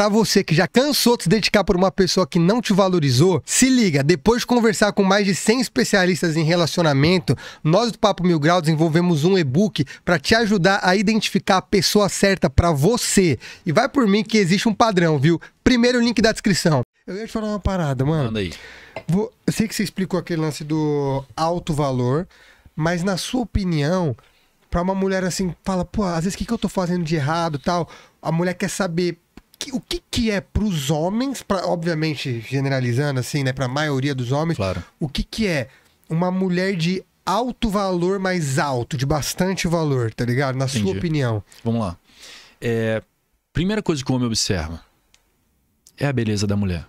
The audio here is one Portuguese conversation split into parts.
para você que já cansou de se dedicar por uma pessoa que não te valorizou, se liga, depois de conversar com mais de 100 especialistas em relacionamento, nós do Papo Mil Grau desenvolvemos um e-book para te ajudar a identificar a pessoa certa para você. E vai por mim que existe um padrão, viu? Primeiro link da descrição. Eu ia te falar uma parada, mano. Manda aí. Vou... Eu sei que você explicou aquele lance do alto valor, mas na sua opinião, para uma mulher assim, fala, pô, às vezes o que, que eu tô fazendo de errado tal, a mulher quer saber o que, que é para os homens, pra, obviamente generalizando assim, né, para a maioria dos homens, claro. o que, que é uma mulher de alto valor mais alto, de bastante valor, tá ligado? Na Entendi. sua opinião. Vamos lá. É, primeira coisa que o homem observa é a beleza da mulher.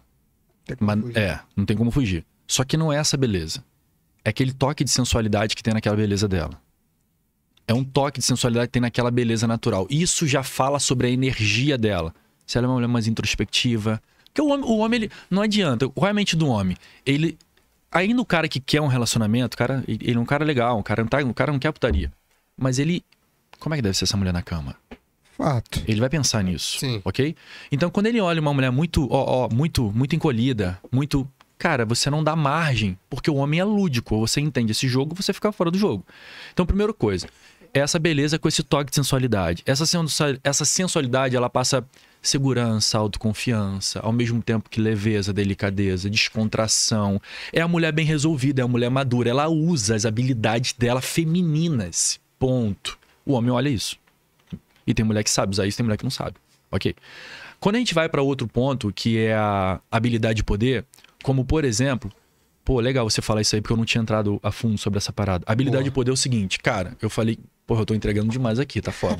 Mas, é, não tem como fugir. Só que não é essa beleza. É aquele toque de sensualidade que tem naquela beleza dela. É um toque de sensualidade que tem naquela beleza natural. Isso já fala sobre a energia dela se ela é uma mulher mais introspectiva. Porque o homem, o homem ele, não adianta. Qual é a mente do homem? Ele. Ainda o cara que quer um relacionamento, cara, ele é um cara legal, um cara não, tá, um cara não quer putaria. Mas ele. Como é que deve ser essa mulher na cama? Fato. Ele vai pensar nisso. Sim. Ok? Então, quando ele olha uma mulher muito, ó, ó, muito, muito encolhida, muito. Cara, você não dá margem, porque o homem é lúdico. Você entende esse jogo, você fica fora do jogo. Então, primeira coisa, essa beleza com esse toque de sensualidade. Essa, sensualidade, ela passa segurança, autoconfiança, ao mesmo tempo que leveza, delicadeza, descontração. É a mulher bem resolvida, é a mulher madura, ela usa as habilidades dela femininas. Ponto. O homem olha isso. E tem mulher que sabe usar isso, tem mulher que não sabe. OK? Quando a gente vai para outro ponto, que é a habilidade de poder, como por exemplo, pô, legal você falar isso aí porque eu não tinha entrado a fundo sobre essa parada. habilidade Boa. de poder é o seguinte, cara, eu falei Porra, eu tô entregando demais aqui, tá foda.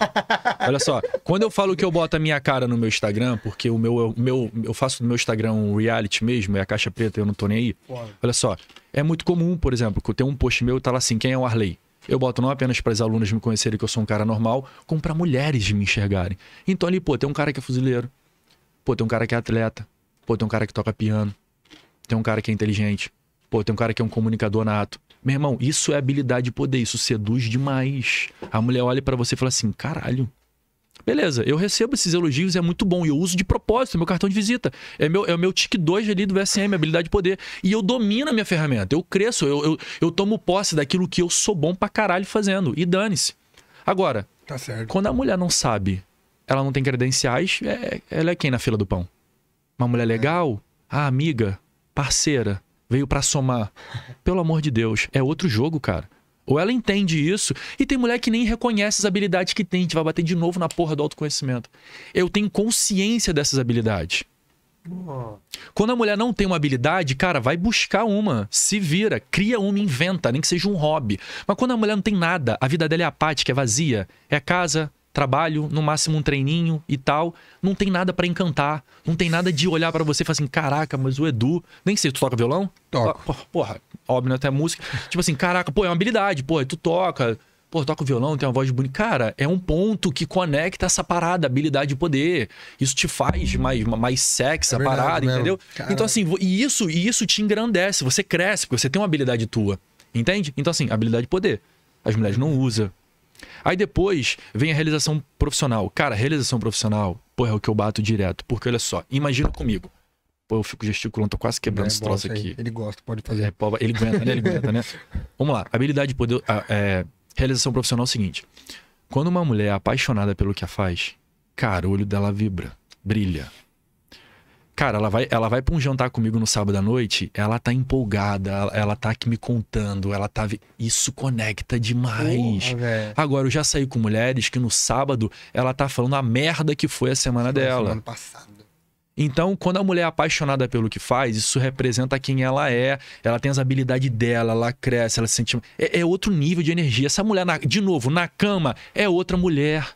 Olha só, quando eu falo que eu boto a minha cara no meu Instagram, porque o meu, meu eu faço no meu Instagram um reality mesmo, é a caixa preta, eu não tô nem aí. Olha só, é muito comum, por exemplo, que eu tenho um post meu e tá lá assim, quem é o Arley? Eu boto não apenas para as alunas me conhecerem que eu sou um cara normal, como para mulheres me enxergarem. Então ali, pô, tem um cara que é fuzileiro. Pô, tem um cara que é atleta. Pô, tem um cara que toca piano. Tem um cara que é inteligente. Pô, tem um cara que é um comunicador nato. Meu irmão, isso é habilidade e poder, isso seduz demais. A mulher olha para você e fala assim: caralho. Beleza, eu recebo esses elogios, é muito bom. E eu uso de propósito, é meu cartão de visita. É, meu, é o meu tique 2 ali do VSM, habilidade e poder. E eu domino a minha ferramenta, eu cresço, eu, eu, eu tomo posse daquilo que eu sou bom pra caralho fazendo. E dane-se. Agora, tá quando a mulher não sabe, ela não tem credenciais, é, ela é quem na fila do pão? Uma mulher é. legal? É. amiga? Parceira? veio para somar. Pelo amor de Deus, é outro jogo, cara. Ou ela entende isso, e tem mulher que nem reconhece as habilidades que tem. A gente vai bater de novo na porra do autoconhecimento. Eu tenho consciência dessas habilidades. Quando a mulher não tem uma habilidade, cara, vai buscar uma, se vira, cria uma, inventa, nem que seja um hobby. Mas quando a mulher não tem nada, a vida dela é apática, é vazia. É casa, trabalho, no máximo um treininho e tal. Não tem nada para encantar, não tem nada de olhar para você e falar assim: caraca, mas o Edu. Nem sei, tu toca violão? toca Porra, óbvio, até né, música. tipo assim, caraca, pô, é uma habilidade, pô, tu toca. Pô, toca o violão, tem uma voz bonita. Cara, é um ponto que conecta essa parada, habilidade e poder. Isso te faz mais, mais sexy é a parada, mesmo. entendeu? Então, assim, e isso, e isso te engrandece, você cresce, porque você tem uma habilidade tua. Entende? Então, assim, habilidade e poder. As mulheres não usam. Aí depois vem a realização profissional. Cara, realização profissional, porra, é o que eu bato direto. Porque olha só, imagina comigo. Pô, eu fico gesticulando, tô quase quebrando é, esse troço aqui. Ele gosta, pode fazer. É, ele aguenta, né? Ele aguenta, né? Vamos lá. Habilidade, poder. A, ah, é, realização profissional é o seguinte: quando uma mulher é apaixonada pelo que a faz, cara, o olho dela vibra, brilha. Cara, ela vai, ela vai pra um jantar comigo no sábado à noite, ela tá empolgada, ela, tá aqui me contando, ela tá. Isso conecta demais. Porra, Agora, eu já saí com mulheres que no sábado ela tá falando a merda que foi a semana foi dela. Semana passada. Então, quando a mulher é apaixonada pelo que faz, isso representa quem ela é, ela tem as habilidades dela, ela cresce, ela se sente. É, é outro nível de energia. Essa mulher, na... de novo, na cama, é outra mulher.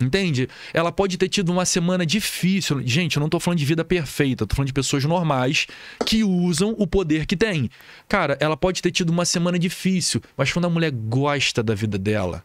Entende? Ela pode ter tido uma semana difícil. Gente, eu não tô falando de vida perfeita, tô falando de pessoas normais que usam o poder que tem. Cara, ela pode ter tido uma semana difícil, mas quando a mulher gosta da vida dela,